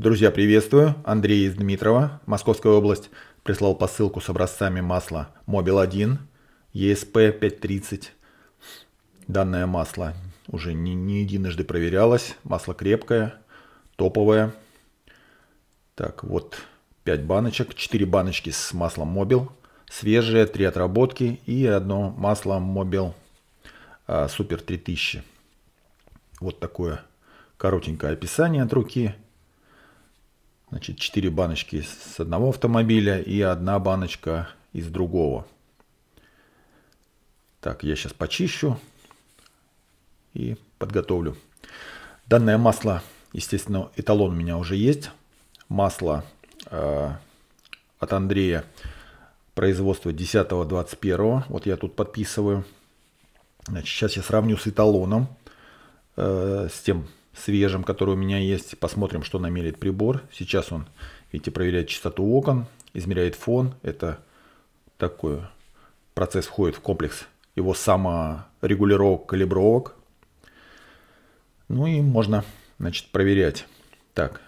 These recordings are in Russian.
Друзья, приветствую. Андрей из Дмитрова, Московская область, прислал посылку с образцами масла Мобил-1, ESP530. Данное масло уже не, не единожды проверялось. Масло крепкое, топовое. Так, вот 5 баночек, 4 баночки с маслом Мобил, свежие, 3 отработки и одно масло Мобил а, Супер 3000. Вот такое коротенькое описание от руки – Значит, 4 баночки с одного автомобиля и одна баночка из другого. Так, я сейчас почищу и подготовлю. Данное масло, естественно, эталон у меня уже есть. Масло э, от Андрея производства 10-21. Вот я тут подписываю. Значит, сейчас я сравню с эталоном, э, с тем свежим, который у меня есть. Посмотрим, что намерит прибор. Сейчас он, видите, проверяет частоту окон, измеряет фон. Это такой процесс входит в комплекс его саморегулировок, калибровок. Ну и можно, значит, проверять. Так,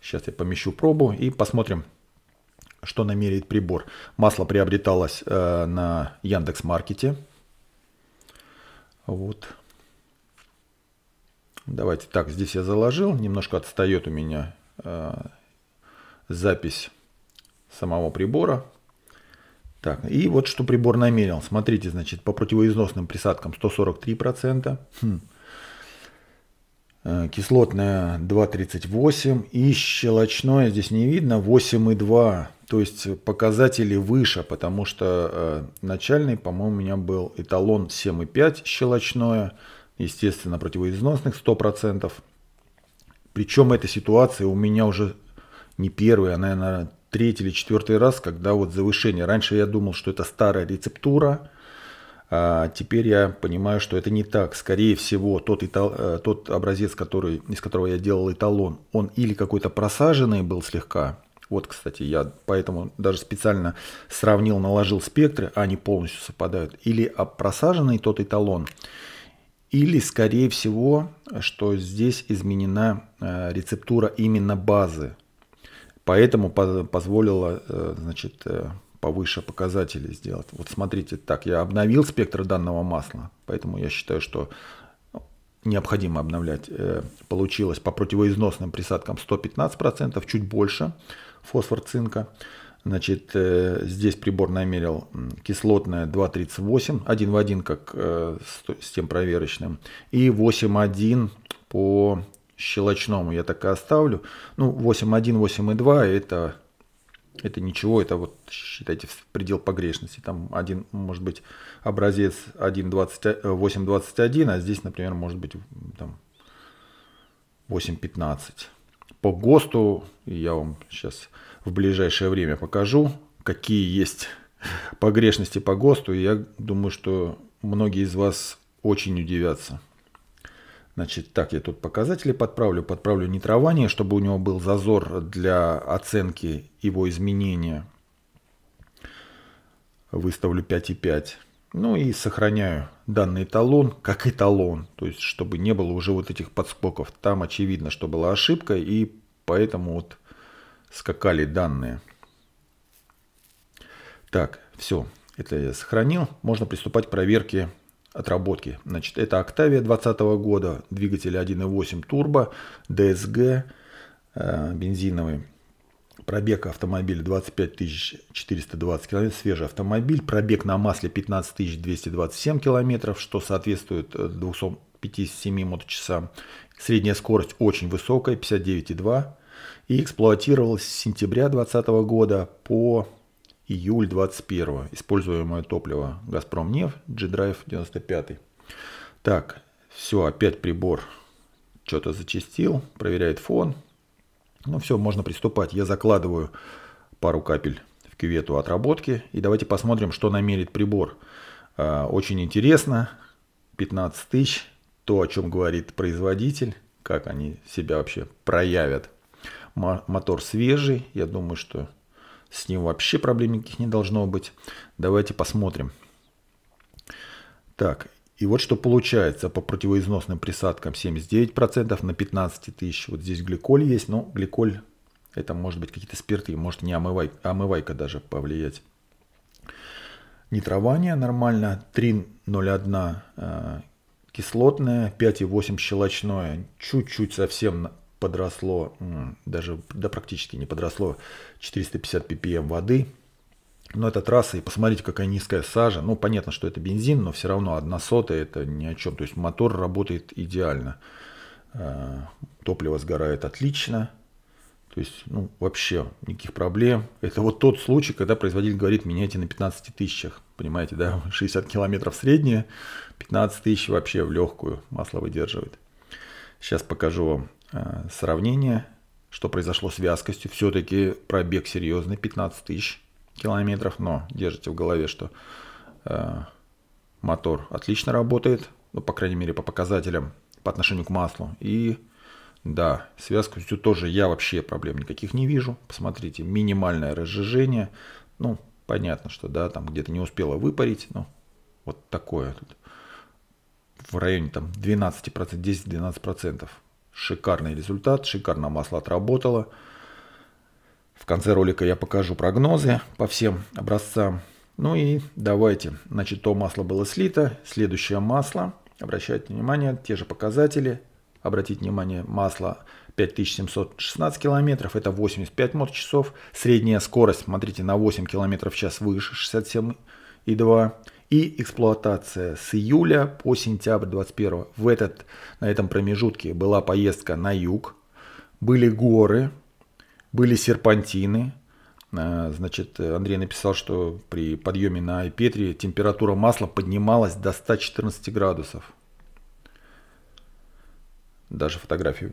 сейчас я помещу пробу и посмотрим, что намерит прибор. Масло приобреталось э, на Яндекс.Маркете. Вот. Давайте так, здесь я заложил. Немножко отстает у меня э, запись самого прибора. Так, и вот что прибор намерил. Смотрите, значит, по противоизносным присадкам 143%. Хм. Э, кислотная 2,38 и щелочное здесь не видно 8,2. То есть показатели выше, потому что э, начальный, по-моему, у меня был эталон 7,5 щелочное естественно, противоизносных 100%. Причем эта ситуация у меня уже не первая, а наверное, третий или четвертый раз, когда вот завышение. Раньше я думал, что это старая рецептура, а теперь я понимаю, что это не так. Скорее всего, тот, итал, э, тот образец, который, из которого я делал эталон, он или какой-то просаженный был слегка. Вот, кстати, я поэтому даже специально сравнил, наложил спектры, а они полностью совпадают. Или а, просаженный тот эталон – или, скорее всего, что здесь изменена э, рецептура именно базы. Поэтому позволило э, значит, э, повыше показатели сделать. Вот смотрите, так, я обновил спектр данного масла, поэтому я считаю, что необходимо обновлять. Получилось по противоизносным присадкам 115%, чуть больше фосфор цинка. Значит, э, здесь прибор намерил кислотное 2,38, один в один, как э, с тем проверочным, и 8,1 по щелочному я так и оставлю. Ну, 8,1, 8,2 это, это ничего, это вот считайте предел погрешности. Там один, может быть, образец 8,21, э, а здесь, например, может быть там 8,15. По ГОСТу, я вам сейчас в ближайшее время покажу, какие есть погрешности по ГОСТу. И я думаю, что многие из вас очень удивятся. Значит, так, я тут показатели подправлю. Подправлю нитрование, чтобы у него был зазор для оценки его изменения. Выставлю 5,5. Ну и сохраняю данный эталон как эталон, то есть чтобы не было уже вот этих подскоков. Там очевидно, что была ошибка, и поэтому вот скакали данные. Так, все. Это я сохранил. Можно приступать к проверке отработки. Значит, это Octavia 2020 года, двигатель 1.8 турбо, DSG э, бензиновый. Пробег автомобиля 25 420 километров. свежий автомобиль. Пробег на масле 15 227 километров, что соответствует 257 э, моточасам. Средняя скорость очень высокая, 59,2 и эксплуатировалась с сентября 2020 года по июль 2021. Используемое топливо «Газпром» нефть, G-Drive 95. Так, все, опять прибор что-то зачистил, проверяет фон. Ну все, можно приступать. Я закладываю пару капель в кювету отработки. И давайте посмотрим, что намерит прибор. А, очень интересно. 15 тысяч. То, о чем говорит производитель. Как они себя вообще проявят. Мотор свежий. Я думаю, что с ним вообще проблем никаких не должно быть. Давайте посмотрим. Так, и вот что получается по противоизносным присадкам 79% на 15 тысяч. Вот здесь гликоль есть, но гликоль это может быть какие-то спирты, может не омывай, омывайка даже повлиять. Нитрование нормально, 3,01 э, кислотное, 5,8 щелочное, чуть-чуть совсем подросло, даже да практически не подросло, 450 ppm воды. Но это трасса, и посмотрите, какая низкая сажа. Ну, понятно, что это бензин, но все равно одна сотая это ни о чем. То есть мотор работает идеально. Э, топливо сгорает отлично. То есть, ну, вообще никаких проблем. Это вот тот случай, когда производитель говорит, меняйте на 15 тысячах. Понимаете, да? 60 километров среднее, 15 тысяч вообще в легкую масло выдерживает. Сейчас покажу вам Э, сравнение, что произошло с вязкостью. Все-таки пробег серьезный, 15 тысяч километров, но держите в голове, что э, мотор отлично работает, ну, по крайней мере, по показателям, по отношению к маслу. И да, с вязкостью тоже я вообще проблем никаких не вижу. Посмотрите, минимальное разжижение. Ну, понятно, что да, там где-то не успела выпарить, но вот такое тут в районе там 12%, 10-12%. Шикарный результат, шикарно масло отработало. В конце ролика я покажу прогнозы по всем образцам. Ну и давайте, значит, то масло было слито, следующее масло, обращайте внимание, те же показатели, обратите внимание, масло 5716 километров, это 85 моточасов, средняя скорость, смотрите, на 8 километров в час выше 67,2 и эксплуатация с июля по сентябрь 21. В этот, на этом промежутке была поездка на юг, были горы, были серпантины. А, значит, Андрей написал, что при подъеме на Айпетре температура масла поднималась до 114 градусов. Даже фотографию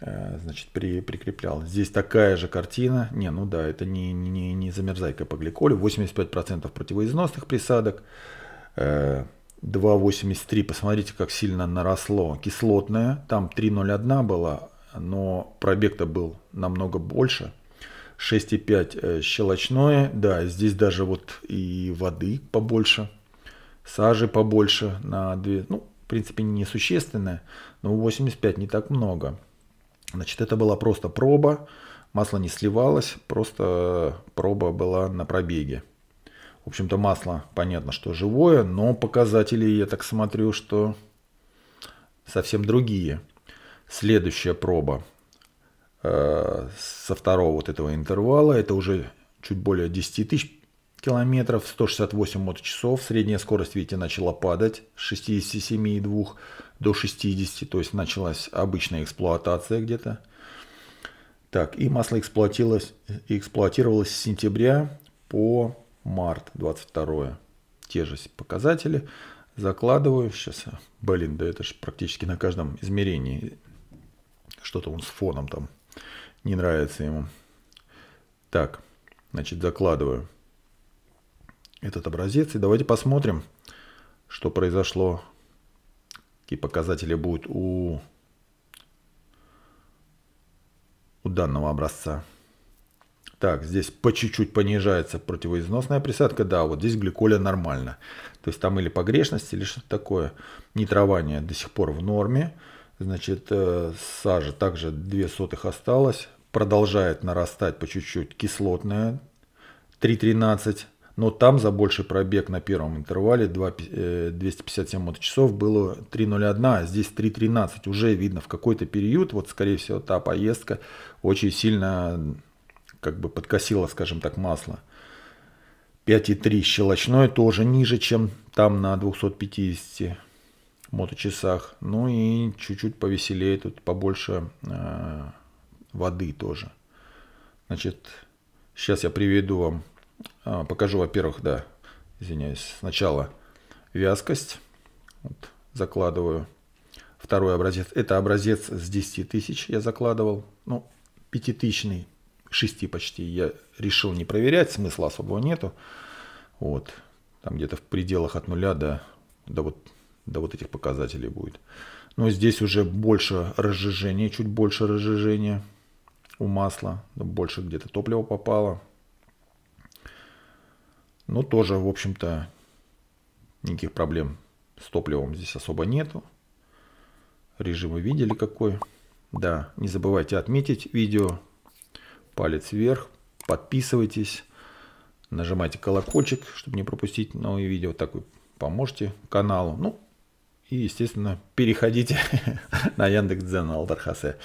Э, значит, при, прикреплял. Здесь такая же картина. Не, ну да, это не, не, не замерзайка по гликолю. 85% противоизносных присадок. 2,83. Э, посмотрите, как сильно наросло. Кислотная, там 3,01 было но пробег-то был намного больше. 6,5 э, щелочное. Да, здесь даже вот и воды побольше, сажи побольше на 2. Ну, в принципе, несущественное, но 85 не так много. Значит, это была просто проба, масло не сливалось, просто проба была на пробеге. В общем-то, масло, понятно, что живое, но показатели, я так смотрю, что совсем другие. Следующая проба э, со второго вот этого интервала, это уже чуть более 10 тысяч, километров, 168 моточасов. Средняя скорость, видите, начала падать с 67,2 до 60, то есть началась обычная эксплуатация где-то. Так, и масло эксплуатировалось, эксплуатировалось с сентября по март 22. Те же показатели. Закладываю. Сейчас, блин, да это же практически на каждом измерении. Что-то он с фоном там не нравится ему. Так, значит, закладываю этот образец. И давайте посмотрим, что произошло, какие показатели будут у, у данного образца. Так, здесь по чуть-чуть понижается противоизносная присадка. Да, вот здесь гликоля нормально. То есть там или погрешность, или что-то такое. Нитрование до сих пор в норме. Значит, э, сажа также 2 сотых осталось. Продолжает нарастать по чуть-чуть кислотная 3,13 но там за больший пробег на первом интервале 2, 257 э, моточасов было 3.01, а здесь 3.13. Уже видно, в какой-то период, вот скорее всего та поездка очень сильно как бы подкосила, скажем так, масло. 5.3 щелочной тоже ниже, чем там на 250 моточасах. Ну и чуть-чуть повеселее, тут побольше э, воды тоже. Значит, сейчас я приведу вам а, покажу, во-первых, да, извиняюсь, сначала вязкость. Вот, закладываю. Второй образец. Это образец с 10 тысяч я закладывал. Ну, пятитысячный, шести почти. Я решил не проверять, смысла особого нету. Вот. Там где-то в пределах от нуля до, до, вот, до вот этих показателей будет. Но здесь уже больше разжижения, чуть больше разжижения у масла. Больше где-то топлива попало. Но тоже, в общем-то, никаких проблем с топливом здесь особо нету. Режим вы видели какой. Да, не забывайте отметить видео. Палец вверх. Подписывайтесь. Нажимайте колокольчик, чтобы не пропустить новые видео. Так вы поможете каналу. Ну, и, естественно, переходите на Яндекс.Дзен Алтархасе.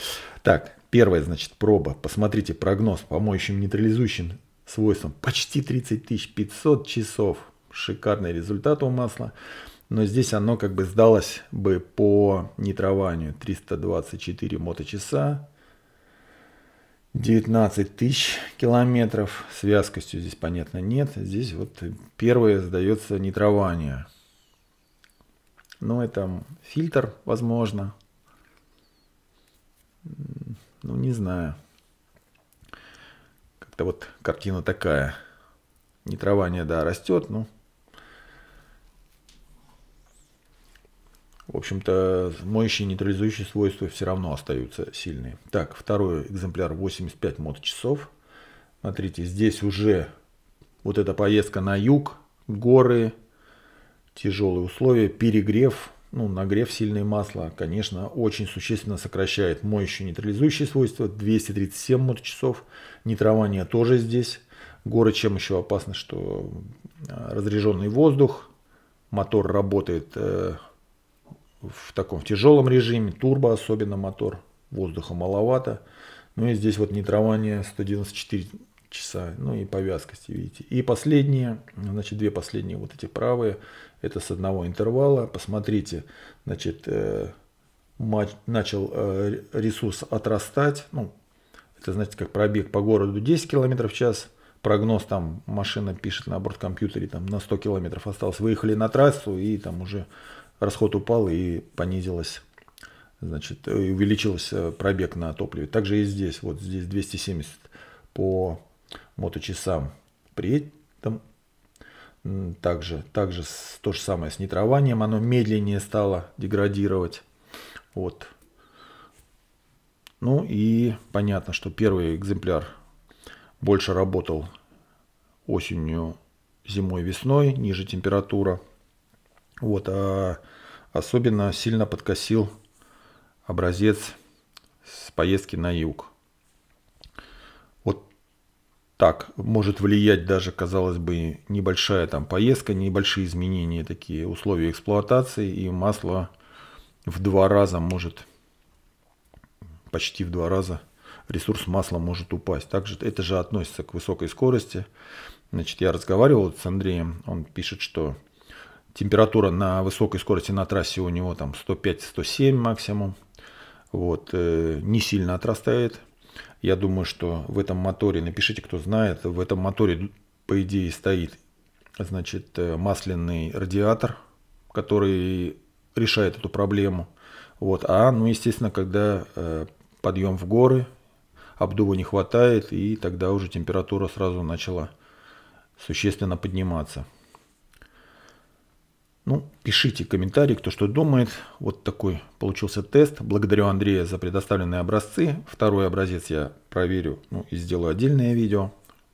Так, первая, значит, проба. Посмотрите прогноз по моющим нейтрализующим свойством. Почти 30 500 часов. Шикарный результат у масла. Но здесь оно как бы сдалось бы по нитрованию. 324 моточаса. 19 тысяч километров. С вязкостью здесь, понятно, нет. Здесь вот первое сдается нитрование. Но это фильтр, возможно. Ну, не знаю. Это вот картина такая. Не трава не, да, а растет, ну. В общем-то, моющие нейтрализующие свойства все равно остаются сильные. Так, второй экземпляр 85 моточасов. Смотрите, здесь уже вот эта поездка на юг, горы, тяжелые условия, перегрев – ну, нагрев сильное масло, конечно, очень существенно сокращает моющие нейтрализующие свойства. 237 мот-часов. Нитрование тоже здесь. Горы чем еще опасно, что а, разряженный воздух, мотор работает э, в таком тяжелом режиме, турбо особенно мотор, воздуха маловато. Ну и здесь вот нитрование 194 часа, ну и по вязкости, видите. И последние, значит, две последние вот эти правые, это с одного интервала. Посмотрите, значит, э, начал э, ресурс отрастать, ну, это, знаете, как пробег по городу 10 км в час, прогноз там машина пишет на борткомпьютере там на 100 километров осталось, выехали на трассу и там уже расход упал и понизилось, значит, э, увеличился пробег на топливе. Также и здесь, вот здесь 270 по моточасам. При этом также, также то же самое с нитрованием, оно медленнее стало деградировать. Вот. Ну и понятно, что первый экземпляр больше работал осенью, зимой, весной, ниже температура. Вот, а особенно сильно подкосил образец с поездки на юг так может влиять даже, казалось бы, небольшая там поездка, небольшие изменения такие, условия эксплуатации, и масло в два раза может, почти в два раза ресурс масла может упасть. Также это же относится к высокой скорости. Значит, я разговаривал с Андреем, он пишет, что температура на высокой скорости на трассе у него там 105-107 максимум. Вот, э, не сильно отрастает я думаю, что в этом моторе, напишите, кто знает, в этом моторе, по идее, стоит значит, э, масляный радиатор, который решает эту проблему. Вот. А, ну, естественно, когда э, подъем в горы, обдува не хватает, и тогда уже температура сразу начала существенно подниматься. Ну, пишите комментарий, кто что думает. Вот такой получился тест. Благодарю Андрея за предоставленные образцы. Второй образец я проверю ну, и сделаю отдельное видео,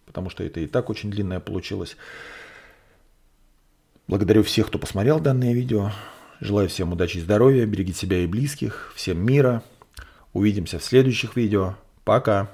потому что это и так очень длинное получилось. Благодарю всех, кто посмотрел данное видео. Желаю всем удачи и здоровья. Берегите себя и близких. Всем мира. Увидимся в следующих видео. Пока.